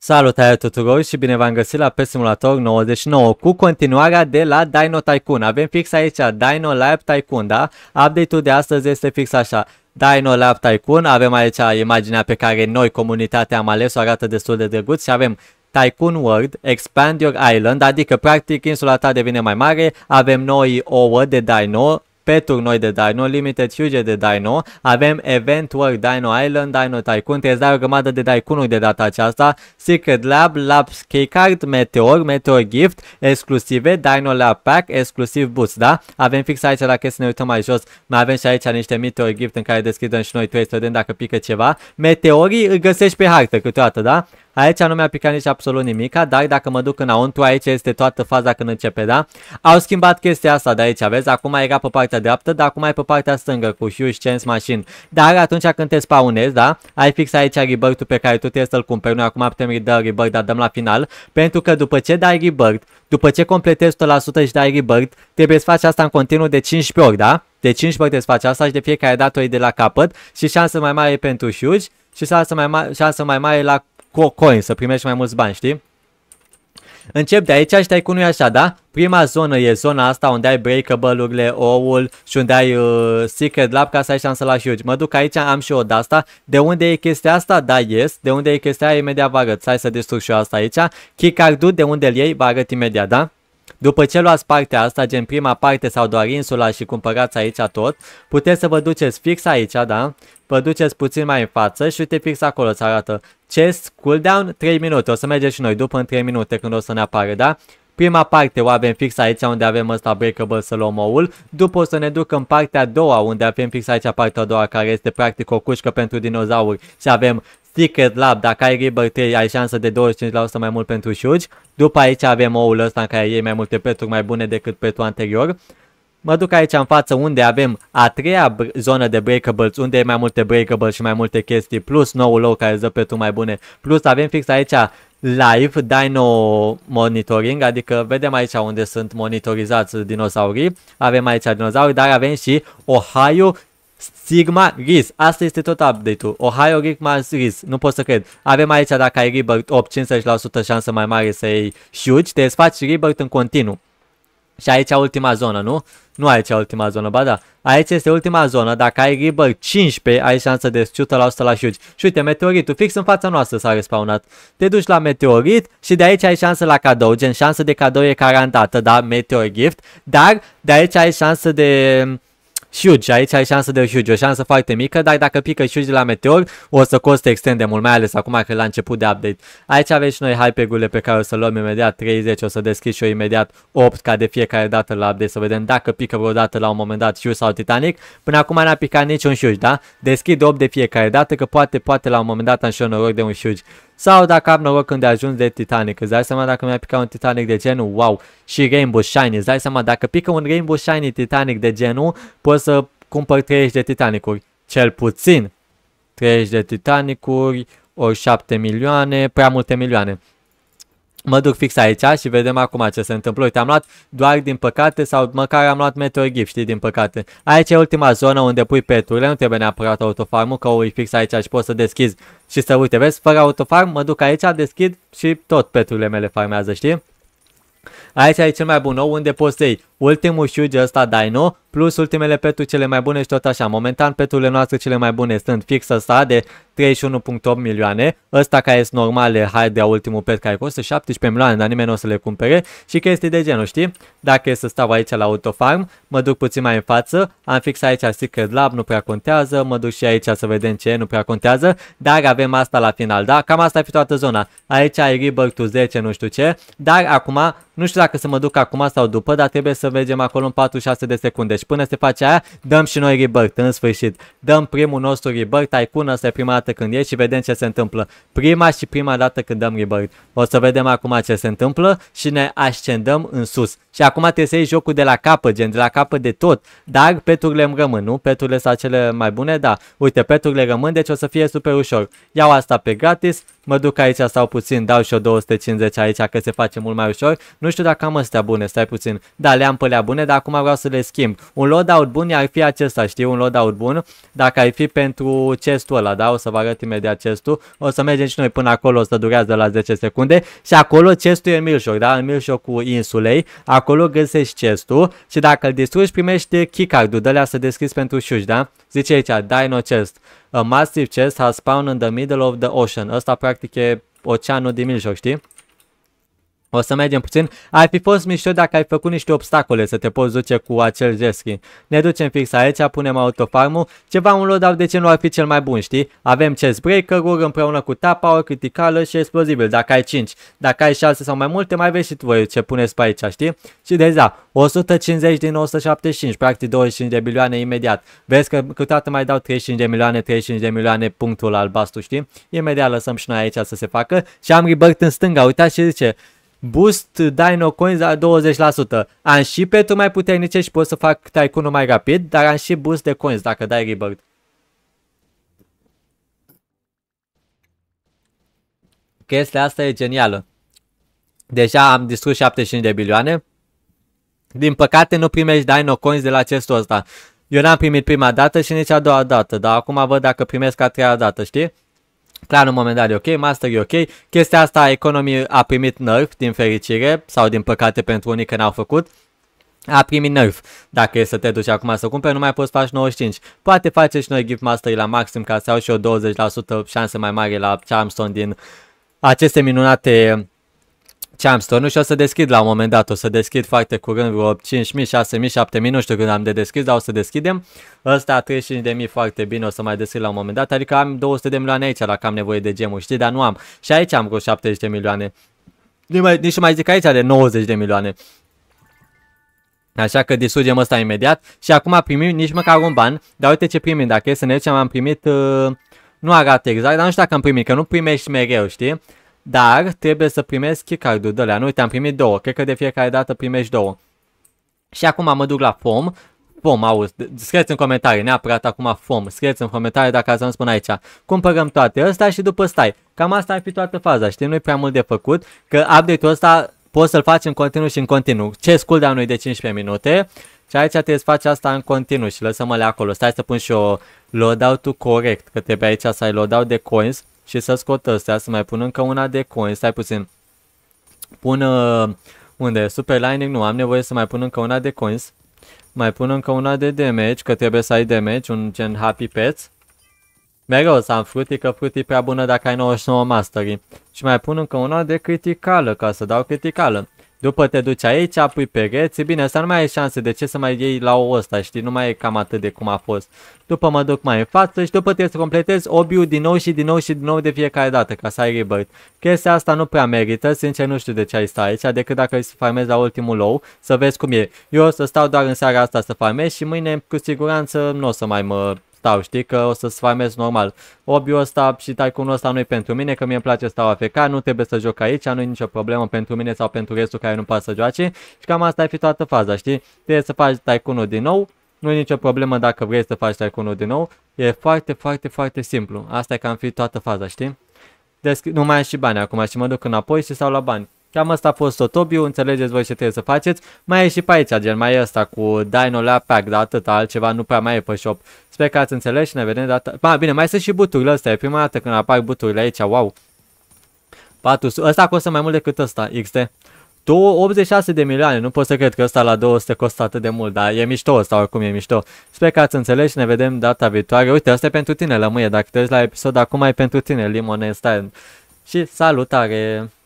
Salutare tuturor și bine v-am găsit la pe Simulator 99 cu continuarea de la Dino Tycoon. Avem fix aici Dino Lab Tycoon, da? Update-ul de astăzi este fix așa. Dino Lab Tycoon, avem aici imaginea pe care noi, comunitatea am ales, o arată destul de drăguț și avem Tycoon World, Expand Your Island, adică practic insula ta devine mai mare, avem noi ouă de dino, pe turnoi de Dino, Limited Huge de Dino, avem Event World Dino Island, Dino Tycoon, trebuie să dai o grămadă de Tycoon-uri de data aceasta, Secret Lab, Labs Keycard, Meteor, Meteor Gift, exclusive, Dino Lab Pack, exclusiv boost, da? Avem fix aici, dacă să ne uităm mai jos, mai avem și aici niște Meteor Gift în care deschidem și noi trebuie să vedem dacă pică ceva. Meteorii îl găsești pe hartă câteodată, da? Aici nu mi-a picat nici absolut nimic, dar dacă mă duc înăuntru, aici este toată faza când începe, da? Au schimbat chestia asta de aici, vezi? Acum era pe partea dreaptă, dar acum e pe partea stângă cu huge chance machine. Dar atunci când te spawnezi, da? Ai fix aici rebirth pe care tu trebuie să-l cumperi. Noi acum putem da rebirth, dar dăm la final. Pentru că după ce dai rebirth, după ce completezi 100% și dai rebirth, trebuie să faci asta în continuu de 15 ori, da? De 15 ori te să faci asta și de fiecare dată o de la capăt și șansă mai mare pentru huge și șansa mai, ma mai mare la co coin, să primești mai mulți bani, știi? Încep de aici și nu așa, da? Prima zonă e zona asta unde ai breakable-urile, oul și unde ai uh, secret lab ca să ai șansă la huge. Mă duc aici, am și o de asta. De unde e chestia asta? Da, yes. De unde e chestia aia? Imediat vă arăt. Hai să distrug și eu asta aici. kick ardu de unde îl iei? Vă arăt imediat, da? După ce luați partea asta, gen prima parte sau doar insula și cumpărați aici tot, puteți să vă duceți fix aici, da? Vă duceți puțin mai în față și uite fix acolo îți arată chest, cooldown, 3 minute. O să mergem și noi după în 3 minute când o să ne apară, da? Prima parte o avem fix aici unde avem ăsta breakable să luăm oul, după o să ne duc în partea a doua unde avem fix aici partea a doua care este practic o cușcă pentru dinozauri și avem Secret Lab, dacă ai 3, ai șansă de 25% mai mult pentru Shuge. După aici avem oul ăsta în care iei mai multe peturi mai bune decât petul anterior. Mă duc aici în față unde avem a treia zonă de breakables, unde e mai multe breakables și mai multe chestii, plus noul lor care îți dă peturi mai bune. Plus avem fix aici live dino monitoring, adică vedem aici unde sunt monitorizați dinosaurii, avem aici dinosauri, dar avem și Ohio Sigma Riz. Asta este tot update-ul. Ohio Rickman Riz. Nu pot să cred. Avem aici dacă ai Rebirth 8, 50% șansă mai mare să iei huge. Te faci Rebirth în continuu. Și aici ultima zonă, nu? Nu aici ultima zonă, ba da. Aici este ultima zonă, dacă ai Rebirth 15, ai șansă de 100% la huge. Și uite, meteoritul fix în fața noastră s-a respawnat. Te duci la meteorit și de aici ai șansă la cadou, gen șansă de cadou e garantată, da, meteor gift, dar de aici ai șansă de Huge, aici ai șansă de huge, o șansă foarte mică, dar dacă pică huge de la meteor, o să coste extrem de mult, mai ales acum că la început de update. Aici avem și noi hype pe care o să luăm imediat 30, o să deschid și eu imediat 8 ca de fiecare dată la update, să vedem dacă pică vreodată la un moment dat huge sau Titanic. Până acum n-a picat niciun huge, da? Deschid 8 de fiecare dată, că poate, poate la un moment dat am și eu noroc de un huge. Sau dacă am noroc când ajungi de Titanic, îți dai seama dacă mi-a picat un Titanic de genul, wow, și Rainbow Shiny, îți dai seama dacă pică un Rainbow Shiny Titanic de genul, poți să cumpăr 30 de Titanicuri, cel puțin. 30 de Titanicuri, ori 7 milioane, prea multe milioane. Mă duc fix aici și vedem acum ce se întâmplă. Uite, am luat doar din păcate sau măcar am luat Meteor Gift, știi, din păcate. Aici e ultima zonă unde pui peturile, nu trebuie neapărat autofarmul, că o e fix aici și poți să deschizi și să uite, vezi, fără autofarm, mă duc aici, deschid și tot peturile mele farmează, știi? Aici e cel mai bun nou unde poți să iei ultimul huge ăsta Dino, plus ultimele peturi cele mai bune și tot așa. Momentan peturile noastre cele mai bune sunt fix ăsta de 31.8 milioane, ăsta care de Hai de ultimul pet care costă 17 milioane, dar nimeni nu o să le cumpere și chestii de genul, știi? Dacă e să stau aici la Autofarm, mă duc puțin mai în față, am fix aici Secret Lab, nu prea contează, mă duc și aici să vedem ce, nu prea contează, dar avem asta la final, da? Cam asta ar fi toată zona. Aici ai Rebirth 10, nu știu ce, dar acum, nu știu dacă să mă duc acum sau după, dar trebuie să să mergem acolo în 46 de secunde. Și până se face aia, dăm și noi rebirth în sfârșit. Dăm primul nostru rebirth, Tycoon, asta e prima dată când e și vedem ce se întâmplă. Prima și prima dată când dăm rebirth. O să vedem acum ce se întâmplă și ne ascendăm în sus. Și acum trebuie să iei jocul de la capă, gen de la capă de tot. Dar peturile îmi rămân, nu? Peturile sunt cele mai bune, da. Uite, peturile rămân, deci o să fie super ușor. Iau asta pe gratis, mă duc aici stau puțin, dau și o 250 aici că se face mult mai ușor. Nu știu dacă am astea bune, stai puțin. Da, le-am pe bune, dar acum vreau să le schimb. Un loadout bun ar fi acesta, știi? Un loadout bun, dacă ai fi pentru chestul ăla, da? O să vă arăt imediat chestul. O să mergem și noi până acolo, o să durează la 10 secunde. Și acolo chestul e în milșor, da? În milșor cu insulei. Acolo găsești chestul și dacă îl distrugi primești keycard-ul, Dă-lea să descris pentru șuși, da? Zice aici, Dino Chest. A massive chest has spawned in the middle of the ocean. Asta practic e oceanul din mijloc, știi? O să mergem puțin. Ar fi fost mișto dacă ai făcut niște obstacole să te poți duce cu acel jeschi. Ne ducem fix aici, punem autofarmul. Ceva un loadout de ce nu ar fi cel mai bun, știi? Avem chest breaker-uri împreună cu tap power, criticală și explozibil, dacă ai 5. Dacă ai 6 sau mai multe, mai vezi și voi ce puneți pe aici, știi? Și deja, deci, da, 150 din 175, practic 25 de milioane imediat. Vezi că câteodată mai dau 35 de milioane, 35 de milioane punctul albastru, știi? Imediat lăsăm și noi aici să se facă. Și am rebirth în stânga, uitați ce zice. Boost Dino Coins la 20%. Am și tu mai puternice și pot să fac tycoon mai rapid, dar am și boost de coins dacă dai rebirth. Chestia asta e genială. Deja am distrus 75 de bilioane. Din păcate nu primești Dino Coins de la acest ăsta. Eu n-am primit prima dată și nici a doua dată, dar acum văd dacă primesc a treia dată, știi? Clanul momentan e ok, master e ok. Chestia asta, economy a primit nerf, din fericire, sau din păcate pentru unii că n-au făcut a primit nerf. Dacă e să te duci acum să cumperi, nu mai poți face 95. Poate face și noi gift mastery la maxim ca să au și o 20% șanse mai mare la Charmstone din aceste minunate ce nu și o să deschid la un moment dat, o să deschid foarte curând vreo 5.000, 6.000, 7.000, nu știu când am de deschis, dar o să deschidem. Ăsta 35.000 foarte bine, o să mai deschid la un moment dat, adică am 200 de milioane aici, dacă am nevoie de gemuri, știi, dar nu am. Și aici am vreo 70 de milioane. Nici mai, nici mai zic aici de 90 de milioane. Așa că distrugem ăsta imediat și acum primim nici măcar un ban, dar uite ce primim, dacă e să ne ducem am primit, uh, nu arată exact, dar nu știu dacă am primit, că nu primești mereu, știi? Dar trebuie să primesc keycard-ul de la. Nu uite, am primit două. Cred că de fiecare dată primești două. Și acum mă duc la FOM. FOM, auzi, scrieți în comentarii, neapărat acum FOM, scrieți în comentarii dacă ați spun aici. Cumpărăm toate ăsta și după stai. Cam asta ar fi toată faza, știi, nu-i prea mult de făcut, că update-ul ăsta poți să-l faci în continuu și în continuu. Ce de unui de 15 minute și aici trebuie să faci asta în continuu și lăsăm-le acolo. Stai să pun și o loadout-ul corect, că trebuie aici să ai loadout de coins și să scot astea, să mai pun încă una de coin, stai puțin. Pun, uh, unde Super lining, nu, am nevoie să mai pun încă una de coins. Mai pun încă una de damage, că trebuie să ai damage, un gen happy pets. Mereu să am frutică, că frutii prea bună dacă ai 99 mastery. Și mai pun încă una de criticală, ca să dau criticală. După te duci aici, apoi pereți. Bine, asta nu mai ai șanse. De ce să mai iei la o ăsta, știi? Nu mai e cam atât de cum a fost. După mă duc mai în față și după trebuie să completez obiul din nou și din nou și din nou de fiecare dată ca să ai rebirth. Chestia asta nu prea merită. Sincer, nu știu de ce ai sta aici, decât dacă îi să farmezi la ultimul low, să vezi cum e. Eu o să stau doar în seara asta să farmez și mâine cu siguranță nu o să mai mă stau, știi, că o să sfamez normal. Obiul ăsta și tycoon ăsta nu-i pentru mine, că mie îmi place stau AFK, nu trebuie să joc aici, nu-i nicio problemă pentru mine sau pentru restul care nu poate să joace și cam asta ar fi toată faza, știi? Trebuie să faci tycoon din nou, nu e nicio problemă dacă vrei să faci tycoon din nou, e foarte, foarte, foarte simplu. Asta e cam fi toată faza, știi? Desc nu mai am și bani acum și mă duc înapoi și stau la bani. Cam asta a fost tot obiul, înțelegeți voi ce trebuie să faceți. Mai e și pe aici, gen mai e asta cu Dino la Pack, dar atât, altceva nu prea mai e pe shop. Sper că ați înțeles și ne vedem data... Ba, bine, mai sunt și buturile astea, e prima dată când apar buturile aici, wow. 400, ăsta costă mai mult decât ăsta, XT. 86 de milioane, nu pot să cred că ăsta la 200 costă atât de mult, dar e mișto ăsta oricum, e mișto. Sper că ați înțeles și ne vedem data viitoare. Uite, asta e pentru tine, lămâie, dacă te uiți la episod, acum e pentru tine, Limone Style. Și salutare!